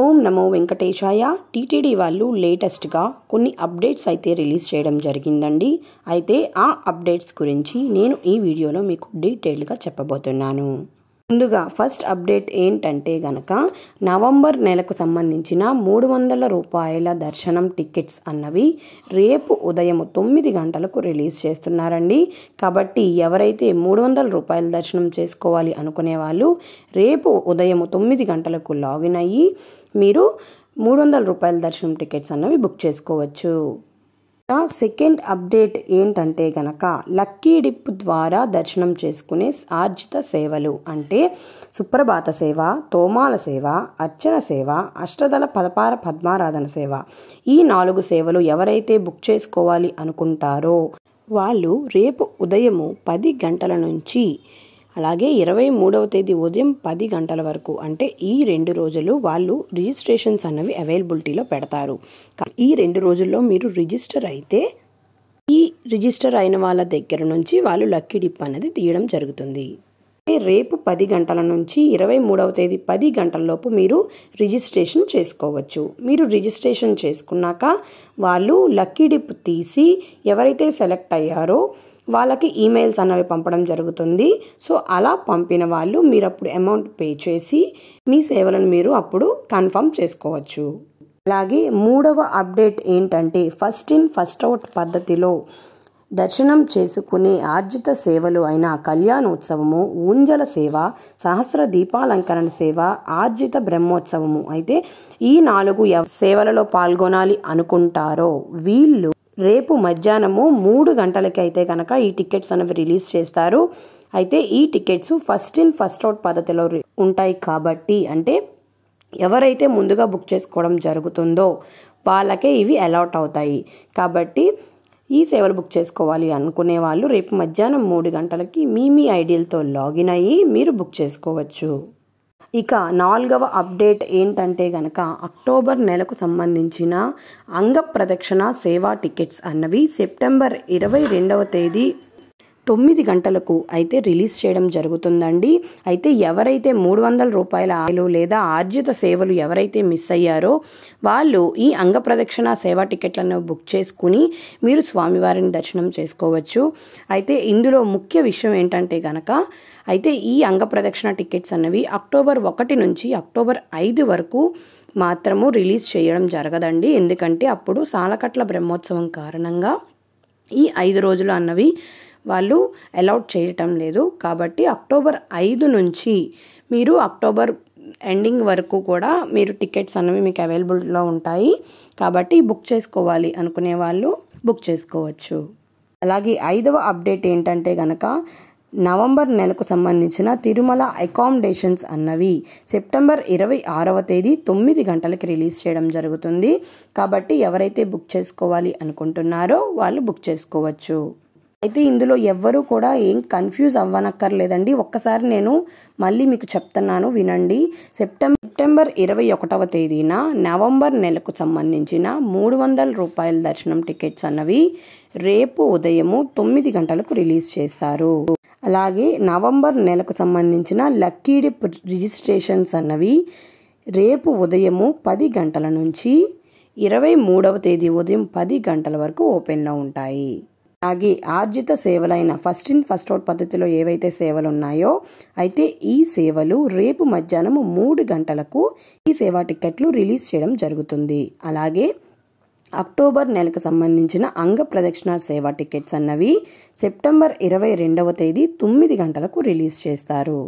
ఓం నమో వెంకటేశాయ టీటీడీ వాళ్ళు లేటెస్ట్గా కొన్ని అప్డేట్స్ అయితే రిలీజ్ చేయడం జరిగిందండి అయితే ఆ అప్డేట్స్ గురించి నేను ఈ వీడియోలో మీకు డీటెయిల్గా చెప్పబోతున్నాను ముందుగా ఫస్ట్ అప్డేట్ ఏంటంటే గనక నవంబర్ నెలకు సంబంధించిన మూడు వందల రూపాయల దర్శనం టికెట్స్ అన్నవి రేపు ఉదయం తొమ్మిది గంటలకు రిలీజ్ చేస్తున్నారండి కాబట్టి ఎవరైతే మూడు వందల రూపాయల దర్శనం చేసుకోవాలి అనుకునే వాళ్ళు రేపు ఉదయం తొమ్మిది గంటలకు లాగిన్ అయ్యి మీరు మూడు వందల రూపాయల దర్శనం టికెట్స్ అన్నవి బుక్ చేసుకోవచ్చు నా సెకండ్ అప్డేట్ ఏంటంటే గనక లక్కీ డిప్ ద్వారా దర్శనం చేసుకునే ఆర్జిత సేవలు అంటే సుప్రభాత సేవ తోమాల సేవ అర్చన సేవ అష్టదల పదపార పద్మారాధన సేవ ఈ నాలుగు సేవలు ఎవరైతే బుక్ చేసుకోవాలి అనుకుంటారో వాళ్ళు రేపు ఉదయము పది గంటల నుంచి అలాగే ఇరవై మూడవ తేదీ ఉదయం పది గంటల వరకు అంటే ఈ రెండు రోజులు వాళ్ళు రిజిస్ట్రేషన్స్ అన్నవి అవైలబిలిటీలో పెడతారు ఈ రెండు రోజుల్లో మీరు రిజిస్టర్ అయితే ఈ రిజిస్టర్ అయిన వాళ్ళ దగ్గర నుంచి వాళ్ళు లక్కీ డిప్ అనేది తీయడం జరుగుతుంది రేపు పది గంటల నుంచి ఇరవై మూడవ తేదీ పది గంటలలోపు మీరు రిజిస్ట్రేషన్ చేసుకోవచ్చు మీరు రిజిస్ట్రేషన్ చేసుకున్నాక వాళ్ళు లక్కీ డిప్ తీసి ఎవరైతే సెలెక్ట్ అయ్యారో వాళ్ళకి ఈమెయిల్స్ అన్నవి పంపడం జరుగుతుంది సో అలా పంపిన వాళ్ళు మీరు అప్పుడు అమౌంట్ పే చేసి మీ సేవలను మీరు అప్పుడు కన్ఫర్మ్ చేసుకోవచ్చు అలాగే మూడవ అప్డేట్ ఏంటంటే ఫస్ట్ ఇన్ ఫస్ట్ అవుట్ పద్ధతిలో దర్శనం చేసుకునే ఆర్జిత సేవలు అయిన కళ్యాణోత్సవము ఊంజల సేవ సహస్ర దీపాలంకరణ సేవ ఆర్జిత బ్రహ్మోత్సవము అయితే ఈ నాలుగు సేవలలో పాల్గొనాలి అనుకుంటారో వీళ్ళు రేపు మధ్యాహ్నము మూడు గంటలకి అయితే కనుక ఈ టికెట్స్ అనేవి రిలీజ్ చేస్తారు అయితే ఈ tickets first in first out పద్ధతిలో ఉంటాయి కాబట్టి అంటే ఎవరైతే ముందుగా బుక్ చేసుకోవడం జరుగుతుందో వాళ్ళకే ఇవి అలాట్ అవుతాయి కాబట్టి ఈ సేవలు బుక్ చేసుకోవాలి అనుకునే వాళ్ళు రేపు మధ్యాహ్నం మూడు గంటలకి మీ మీ ఐడియల్తో లాగిన్ అయ్యి మీరు బుక్ చేసుకోవచ్చు ఇక నాలుగవ అప్డేట్ ఏంటంటే గనక అక్టోబర్ నెలకు సంబంధించిన అంగ ప్రదక్షిణ సేవా టికెట్స్ అన్నవి సెప్టెంబర్ ఇరవై రెండవ తేదీ తొమ్మిది గంటలకు అయితే రిలీజ్ చేయడం జరుగుతుందండి అయితే ఎవరైతే మూడు వందల రూపాయల ఆయిలు లేదా ఆర్జిత సేవలు ఎవరైతే మిస్ అయ్యారో వాళ్ళు ఈ అంగప్రదక్షిణ సేవా టికెట్లను బుక్ చేసుకుని మీరు స్వామివారిని దర్శనం చేసుకోవచ్చు అయితే ఇందులో ముఖ్య విషయం ఏంటంటే గనక అయితే ఈ అంగప్రదక్షిణ టికెట్స్ అన్నవి అక్టోబర్ ఒకటి నుంచి అక్టోబర్ ఐదు వరకు మాత్రము రిలీజ్ చేయడం జరగదండి ఎందుకంటే అప్పుడు సాలకట్ల బ్రహ్మోత్సవం కారణంగా ఈ ఐదు రోజులు అన్నవి వాళ్ళు అలౌట్ చేయటం లేదు కాబట్టి అక్టోబర్ ఐదు నుంచి మీరు అక్టోబర్ ఎండింగ్ వరకు కూడా మీరు టికెట్స్ అనేవి మీకు అవైలబుల్లో ఉంటాయి కాబట్టి బుక్ చేసుకోవాలి అనుకునే వాళ్ళు బుక్ చేసుకోవచ్చు అలాగే ఐదవ అప్డేట్ ఏంటంటే గనక నవంబర్ నెలకు సంబంధించిన తిరుమల అకామిడేషన్స్ అన్నవి సెప్టెంబర్ ఇరవై ఆరవ తేదీ తొమ్మిది గంటలకి రిలీజ్ చేయడం జరుగుతుంది కాబట్టి ఎవరైతే బుక్ చేసుకోవాలి అనుకుంటున్నారో వాళ్ళు బుక్ చేసుకోవచ్చు అయితే ఇందులో ఎవ్వరూ కూడా ఏం కన్ఫ్యూజ్ అవ్వనక్కర్లేదండి ఒక్కసారి నేను మళ్ళీ మీకు చెప్తున్నాను వినండి సెప్టెంబర్ సెప్టెంబర్ ఇరవై ఒకటవ తేదీన నవంబర్ నెలకు సంబంధించిన మూడు వందల రూపాయల దర్శనం టికెట్స్ అన్నవి రేపు ఉదయము తొమ్మిది గంటలకు రిలీజ్ చేస్తారు అలాగే నవంబర్ నెలకు సంబంధించిన లక్కీడి రిజిస్ట్రేషన్స్ అన్నవి రేపు ఉదయము పది గంటల నుంచి ఇరవై మూడవ తేదీ ఉదయం పది గంటల వరకు ఓపెన్లో ఉంటాయి అలాగే ఆర్జిత సేవలైన ఫస్ట్ ఇన్ ఫస్ట్ అవుట్ పద్ధతిలో ఏవైతే సేవలు ఉన్నాయో అయితే ఈ సేవలు రేపు మధ్యాహ్నం మూడు గంటలకు ఈ సేవా టిక్కెట్లు రిలీజ్ చేయడం జరుగుతుంది అలాగే అక్టోబర్ నెలకు సంబంధించిన అంగ ప్రదక్షిణ సేవా టికెట్స్ అన్నవి సెప్టెంబర్ ఇరవై రెండవ తేదీ తొమ్మిది గంటలకు రిలీజ్ చేస్తారు